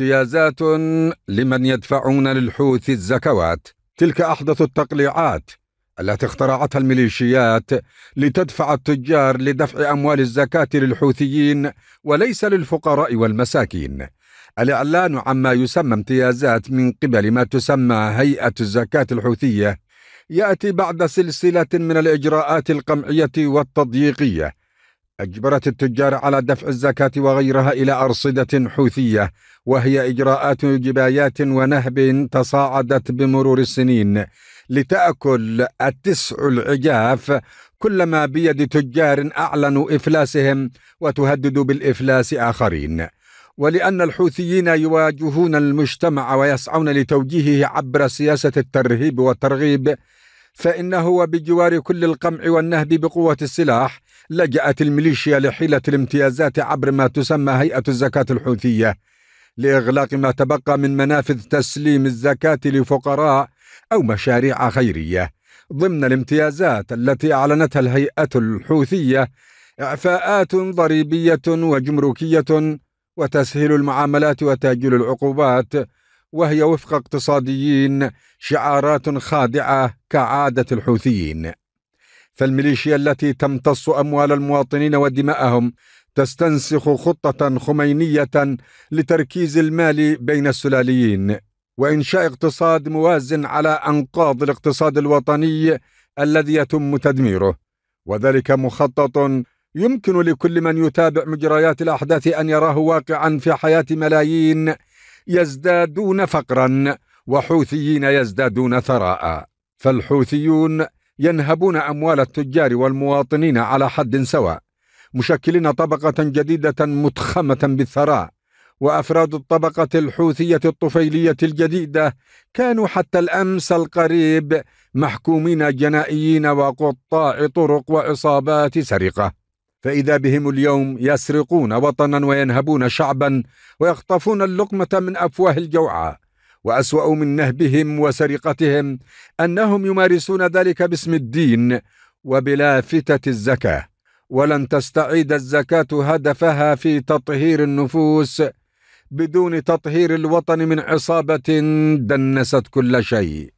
امتيازات لمن يدفعون للحوثي الزكوات تلك أحدث التقليعات التي اخترعتها الميليشيات لتدفع التجار لدفع أموال الزكاة للحوثيين وليس للفقراء والمساكين الإعلان عما يسمى امتيازات من قبل ما تسمى هيئة الزكاة الحوثية يأتي بعد سلسلة من الإجراءات القمعية والتضييقية أجبرت التجار على دفع الزكاة وغيرها إلى أرصدة حوثية وهي إجراءات جبايات ونهب تصاعدت بمرور السنين لتأكل التسع العجاف كلما بيد تجار أعلنوا إفلاسهم وتهدد بالإفلاس آخرين ولأن الحوثيين يواجهون المجتمع ويسعون لتوجيهه عبر سياسة الترهيب والترغيب فإنه وبجوار كل القمع والنهب بقوة السلاح لجأت الميليشيا لحيلة الامتيازات عبر ما تسمى هيئة الزكاة الحوثية لإغلاق ما تبقى من منافذ تسليم الزكاة لفقراء أو مشاريع خيرية ضمن الامتيازات التي أعلنتها الهيئة الحوثية إعفاءات ضريبية وجمركية وتسهيل المعاملات وتأجيل العقوبات وهي وفق اقتصاديين شعارات خادعة كعادة الحوثيين فالميليشيا التي تمتص اموال المواطنين ودماءهم تستنسخ خطه خمينيه لتركيز المال بين السلاليين وانشاء اقتصاد موازن على انقاض الاقتصاد الوطني الذي يتم تدميره وذلك مخطط يمكن لكل من يتابع مجريات الاحداث ان يراه واقعا في حياه ملايين يزدادون فقرا وحوثيين يزدادون ثراء فالحوثيون ينهبون أموال التجار والمواطنين على حد سواء مشكلين طبقة جديدة متخمة بالثراء وأفراد الطبقة الحوثية الطفيلية الجديدة كانوا حتى الأمس القريب محكومين جنائيين وقطاع طرق وإصابات سرقة فإذا بهم اليوم يسرقون وطنا وينهبون شعبا ويخطفون اللقمة من أفواه الجوعى واسوا من نهبهم وسرقتهم انهم يمارسون ذلك باسم الدين وبلا فتة الزكاه ولن تستعيد الزكاه هدفها في تطهير النفوس بدون تطهير الوطن من عصابه دنست كل شيء